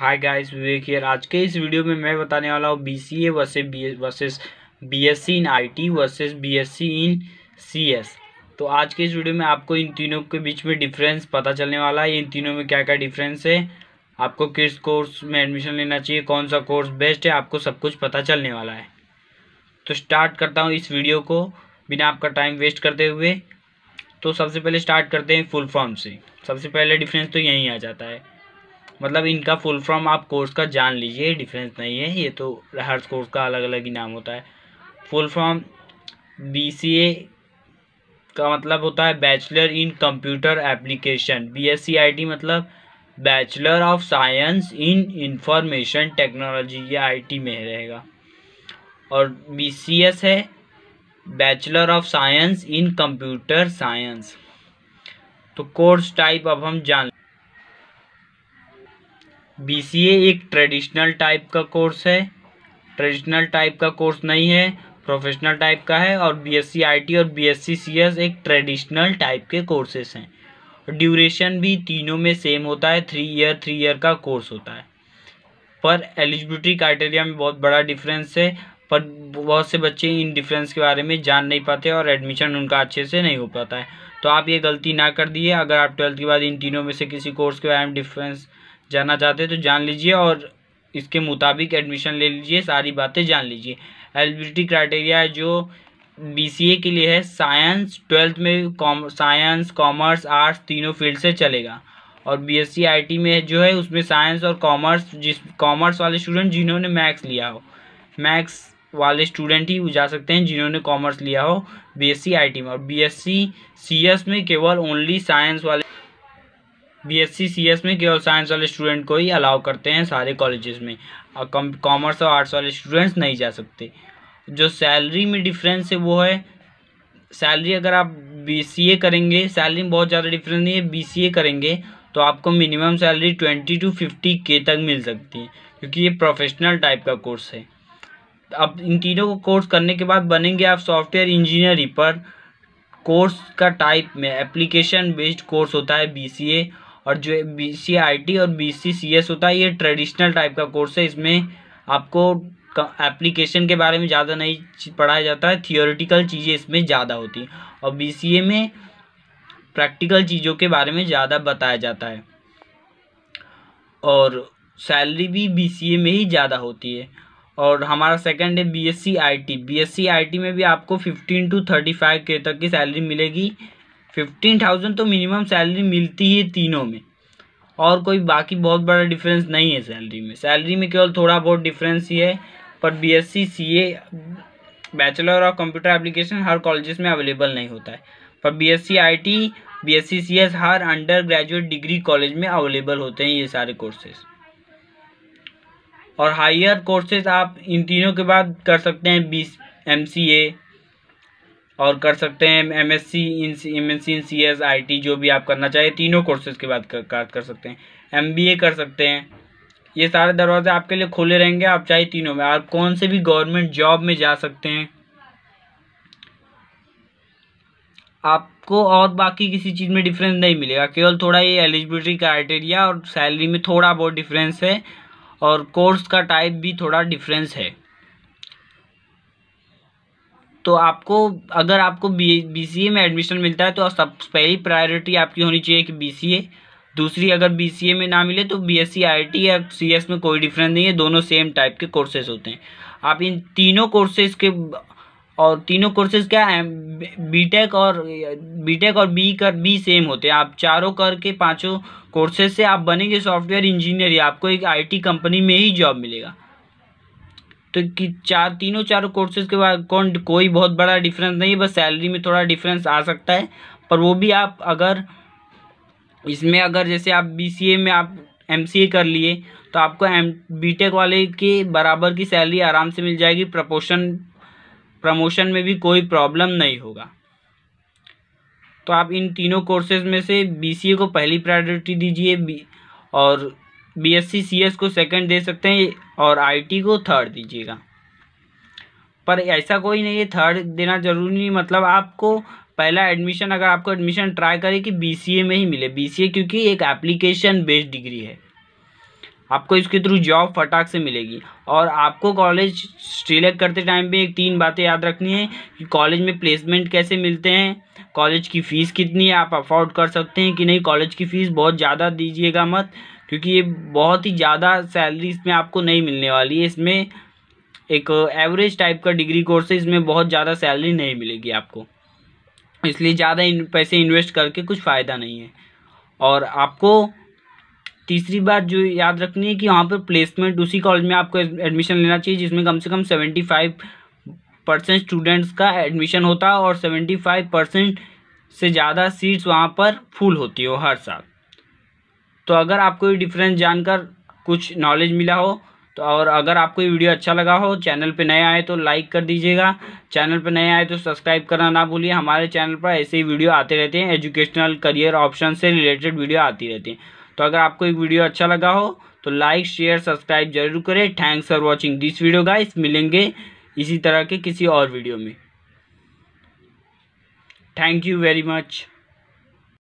hi guys Vivek here आज के इस वीडियो में मैं बताने वाला हूँ B C A versus B versus B S C in I T versus B S C in C S तो आज के इस वीडियो में आपको इन तीनों के बीच में डिफरेंस पता चलने वाला है इन तीनों में क्या क्या डिफरेंस है आपको किस कोर्स में एडमिशन लेना चाहिए कौन सा कोर्स बेस्ट है आपको सब कुछ पता चलने वाला है तो स्टार्ट करता हूँ इस वीडियो को बिना आपका टाइम वेस्ट करते हुए तो सबसे पहले स्टार्ट करते हैं फुल फॉर्म से सबसे पहले डिफरेंस तो यहीं आ जाता है मतलब इनका फुल फॉर्म आप कोर्स का जान लीजिए डिफरेंस नहीं है ये तो हर कोर्स का अलग अलग ही नाम होता है फुल फॉर्म बी का मतलब होता है bachelor in computer application B मतलब bachelor of science in information technology ये आईटी में रहेगा और बीसीएस है bachelor of science in computer science तो कोर्स टाइप अब हम जान ए एक ट्रेडिशनल टाइप का कोर्स है ट्रेडिशनल टाइप का कोर्स नहीं है प्रोफेशनल टाइप का है और आई टी और सी एस एक ट्रेडिशनल टाइप के कोर्सेस हैं ड्यूरेशन भी तीनों में सेम होता है थ्री ईयर थ्री ईयर का कोर्स होता है पर एलिजिबिलिटी क्राइटेरिया में बहुत बड़ा डिफरेंस है पर बहुत से बच्चे इन डिफरेंस के बारे में जान नहीं पाते और एडमिशन उनका अच्छे से नहीं हो पाता है तो आप ये गलती ना कर दिए अगर आप ट्वेल्थ के बाद इन तीनों में से किसी कोर्स के बारे में डिफरेंस जाना चाहते हैं तो जान लीजिए और इसके मुताबिक एडमिशन ले लीजिए सारी बातें जान लीजिए एलिजिबिलिटी क्राइटेरिया है जो बीसीए के लिए है साइंस ट्वेल्थ में कॉम साइंस कॉमर्स आर्ट्स तीनों फील्ड से चलेगा और बीएससी आईटी में जो है उसमें साइंस और कॉमर्स जिस कॉमर्स वाले स्टूडेंट जिन्होंने मैथ्स लिया हो मैथ्स वाले स्टूडेंट ही जा सकते हैं जिन्होंने कॉमर्स लिया हो आई टी में और सी एस में केवल ओनली साइंस वाले बीएससी सीएस में केवल साइंस वाले स्टूडेंट को ही अलाउ करते हैं सारे कॉलेजेस में कॉमर्स और आर्ट्स वाले स्टूडेंट्स नहीं जा सकते जो सैलरी में डिफरेंस है वो है सैलरी अगर आप बीसीए करेंगे सैलरी में बहुत ज़्यादा डिफरेंस नहीं है बीसीए करेंगे तो आपको minimum salary twenty to fifty K तक मिल सकती है क्योंकि ये प्रोफेशनल टाइप का कोर्स है अब इन तीनों को कोर्स करने के बाद बनेंगे आप सॉफ्टवेयर इंजीनियरिंग पर कोर्स का टाइप में एप्लीकेशन बेस्ड कोर्स होता है ए और जो बी सी आई टी और बी सी सी एस होता है ये ट्रेडिशनल टाइप का कोर्स है इसमें आपको एप्लीकेशन के बारे में ज़्यादा नहीं पढ़ाया जाता है थियोरिटिकल चीज़ें इसमें ज़्यादा होती हैं और बी सी ए में प्रैक्टिकल चीज़ों के बारे में ज़्यादा बताया जाता है और सैलरी भी बी सी ए में ही ज़्यादा होती है और हमारा सेकंड है B S C I T B S C I T में भी आपको फिफ्टीन टू थर्टी फाइव के तक की सैलरी मिलेगी फिफ्टीन थाउजेंड तो मिनिमम सैलरी मिलती है तीनों में और कोई बाकी बहुत बड़ा डिफरेंस नहीं है सैलरी में सैलरी में केवल थोड़ा बहुत डिफरेंस ही है पर B S C C A bachelor of computer application हर कॉलेजेस में अवेलेबल नहीं होता है पर B S C I T B S C C S हर अंडर ग्रेजुएट डिग्री कॉलेज में अवेलेबल होते हैं ये सारे कोर्सेज और हायर कोर्सेज आप इन तीनों के बाद कर सकते हैं बी एम सी ए और कर सकते हैं M S C M S C in C S I T जो भी आप करना चाहें तीनों कोर्सेज के बाद कर, कर सकते हैं एम बी ए कर सकते हैं ये सारे दरवाजे आपके लिए खुले रहेंगे आप चाहे तीनों में आप कौन से भी गवर्नमेंट जॉब में जा सकते हैं आपको और बाकी किसी चीज़ में डिफरेंस नहीं मिलेगा केवल थोड़ा ये एलिजिबिलिटी क्राइटेरिया और सैलरी में थोड़ा बहुत डिफरेंस है और कोर्स का टाइप भी थोड़ा डिफरेंस है तो आपको अगर आपको बी बी में एडमिशन मिलता है तो सब पहली प्रायोरिटी आपकी होनी चाहिए कि बी दूसरी अगर बी में ना मिले तो बी एस या सी में कोई डिफरेंस नहीं है दोनों सेम टाइप के कोर्सेज होते हैं आप इन तीनों कोर्सेज के और तीनों कोर्सेज क्या हैं बीटेक और बीटेक और बी कर बी सेम होते हैं आप चारों करके पांचों कोर्सेज से आप बनेंगे सॉफ्टवेयर इंजीनियर या आपको एक आईटी कंपनी में ही जॉब मिलेगा तो कि चार तीनों चारों कोर्सेज के बाद कौन कोई बहुत बड़ा डिफरेंस नहीं है बस सैलरी में थोड़ा डिफरेंस आ सकता है पर वो भी आप अगर इसमें अगर जैसे आप बी में आप एम कर लिए तो आपको एम बी वाले के बराबर की सैलरी आराम से मिल जाएगी प्रपोशन प्रमोशन में भी कोई प्रॉब्लम नहीं होगा तो आप इन तीनों कोर्सेज में से बी को पहली प्रायोरिटी दीजिए और बीएससी सीएस को सेकंड दे सकते हैं और आईटी को थर्ड दीजिएगा पर ऐसा कोई नहीं है थर्ड देना जरूरी नहीं मतलब आपको पहला एडमिशन अगर आपको एडमिशन ट्राई करें कि बीसीए में ही मिले बीसीए क्योंकि एक एप्लीकेशन बेस्ड डिग्री है आपको इसके थ्रू जॉब फटाक से मिलेगी और आपको कॉलेज सिलेक्ट करते टाइम भी एक तीन बातें याद रखनी है कि कॉलेज में प्लेसमेंट कैसे मिलते हैं कॉलेज की फ़ीस कितनी है आप अफोर्ड कर सकते हैं कि नहीं कॉलेज की फ़ीस बहुत ज़्यादा दीजिएगा मत क्योंकि ये बहुत ही ज़्यादा सैलरी इसमें आपको नहीं मिलने वाली है इसमें एक एवरेज टाइप का डिग्री कोर्स है इसमें बहुत ज़्यादा सैलरी नहीं मिलेगी आपको इसलिए ज़्यादा इन पैसे इन्वेस्ट करके कुछ फ़ायदा नहीं है और आपको तीसरी बात जो याद रखनी है कि वहाँ पर प्लेसमेंट उसी कॉलेज में आपको एडमिशन लेना चाहिए जिसमें कम से कम सेवेंटी फाइव परसेंट स्टूडेंट्स का एडमिशन होता है और सेवेंटी फाइव परसेंट से ज़्यादा सीट्स वहाँ पर फुल होती हो हर साल तो अगर आपको ये डिफरेंस जानकर कुछ नॉलेज मिला हो तो और अगर आपको ये वीडियो अच्छा लगा हो चैनल पे नए आए तो लाइक कर दीजिएगा चैनल पे नए आए तो सब्सक्राइब करना ना भूलिए हमारे चैनल पर ऐसे ही वीडियो आते रहते हैं एजुकेशनल करियर ऑप्शन से रिलेटेड वीडियो आती रहती हैं तो अगर आपको एक वीडियो अच्छा लगा हो तो लाइक शेयर सब्सक्राइब जरूर करें thanks for watching this video का मिलेंगे इसी तरह के किसी और वीडियो में थैंक यू वेरी मच